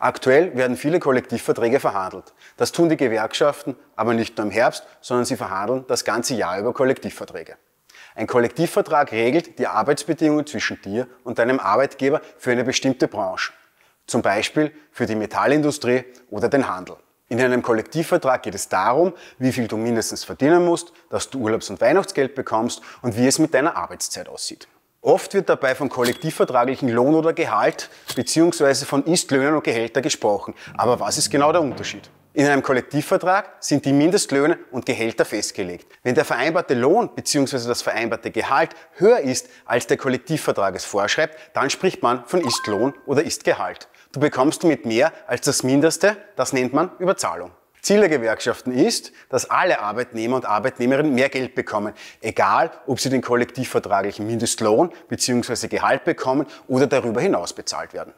Aktuell werden viele Kollektivverträge verhandelt. Das tun die Gewerkschaften aber nicht nur im Herbst, sondern sie verhandeln das ganze Jahr über Kollektivverträge. Ein Kollektivvertrag regelt die Arbeitsbedingungen zwischen dir und deinem Arbeitgeber für eine bestimmte Branche, zum Beispiel für die Metallindustrie oder den Handel. In einem Kollektivvertrag geht es darum, wie viel du mindestens verdienen musst, dass du Urlaubs- und Weihnachtsgeld bekommst und wie es mit deiner Arbeitszeit aussieht. Oft wird dabei von kollektivvertraglichen Lohn oder Gehalt bzw. von Istlöhnen und Gehältern gesprochen. Aber was ist genau der Unterschied? In einem Kollektivvertrag sind die Mindestlöhne und Gehälter festgelegt. Wenn der vereinbarte Lohn bzw. das vereinbarte Gehalt höher ist, als der Kollektivvertrag es vorschreibt, dann spricht man von Istlohn oder Istgehalt. Du bekommst damit mehr als das Mindeste, das nennt man Überzahlung. Ziel der Gewerkschaften ist, dass alle Arbeitnehmer und Arbeitnehmerinnen mehr Geld bekommen, egal ob sie den kollektivvertraglichen Mindestlohn bzw. Gehalt bekommen oder darüber hinaus bezahlt werden.